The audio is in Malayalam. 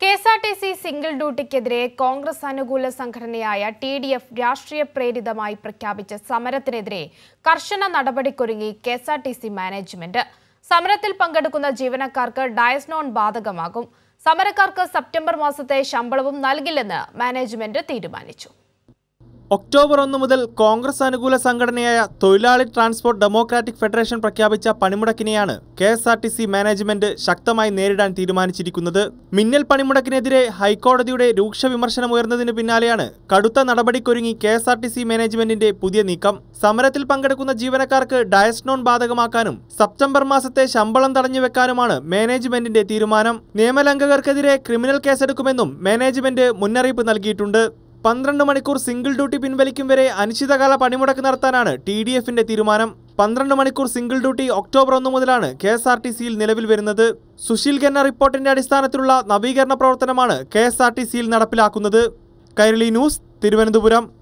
K S R T C single ഡ്യൂട്ടിക്കെതിരെ കോൺഗ്രസ് അനുകൂല സംഘടനയായ ടി ഡി എഫ് രാഷ്ട്രീയ പ്രേരിതമായി പ്രഖ്യാപിച്ച സമരത്തിനെതിരെ കർശന നടപടിക്കൊരുങ്ങി K S R T C management സമരത്തിൽ പങ്കെടുക്കുന്ന ജീവനക്കാർക്ക് ഡയസ്നോൺ ബാധകമാകും സമരക്കാർക്ക് സെപ്റ്റംബർ മാസത്തെ ശമ്പളവും നൽകില്ലെന്ന് മാനേജ്മെന്റ് തീരുമാനിച്ചു ഒക്ടോബർ ഒന്ന് മുതൽ കോൺഗ്രസ് അനുകൂല സംഘടനയായ തൊഴിലാളി ട്രാൻസ്പോർട്ട് ഡെമോക്രാറ്റിക് ഫെഡറേഷൻ പ്രഖ്യാപിച്ച പണിമുടക്കിനെയാണ് K S R T C management ശക്തമായി നേരിടാൻ തീരുമാനിച്ചിരിക്കുന്നത് മിന്നൽ പണിമുടക്കിനെതിരെ ഹൈക്കോടതിയുടെ രൂക്ഷ വിമർശനം ഉയർന്നതിന് പിന്നാലെയാണ് കടുത്ത നടപടിക്കൊരുങ്ങി K S R T C മാനേജ്മെന്റിന്റെ പുതിയ നീക്കം സമരത്തിൽ പങ്കെടുക്കുന്ന ജീവനക്കാർക്ക് ഡയസ്നോൺ ബാധകമാക്കാനും സെപ്റ്റംബർ മാസത്തെ ശമ്പളം തടഞ്ഞു വെക്കാനുമാണ് മാനേജ്മെന്റിന്റെ തീരുമാനം നിയമലംഘകർക്കെതിരെ ക്രിമിനൽ കേസെടുക്കുമെന്നും മാനേജ്മെന്റ് മുന്നറിയിപ്പ് നൽകിയിട്ടുണ്ട് പന്ത്രണ്ട് മണിക്കൂർ സിംഗിൾ ഡ്യൂട്ടി പിൻവലിക്കും വരെ അനിശ്ചിതകാല പണിമുടക്ക് നടത്താനാണ് ടി ഡി എഫിന്റെ തീരുമാനം പന്ത്രണ്ട് മണിക്കൂർ സിംഗിൾ ഡ്യൂട്ടി ഒക്ടോബർ ഒന്ന് മുതലാണ് കെ എസ് ആർ ടി സിയിൽ നിലവിൽ വരുന്നത് സുശീൽ ഖന്ന റിപ്പോർട്ടിന്റെ അടിസ്ഥാനത്തിലുള്ള നവീകരണ പ്രവർത്തനമാണ് കെ എസ് ആർ ടി സിയിൽ നടപ്പിലാക്കുന്നത് കൈരളി ന്യൂസ് തിരുവനന്തപുരം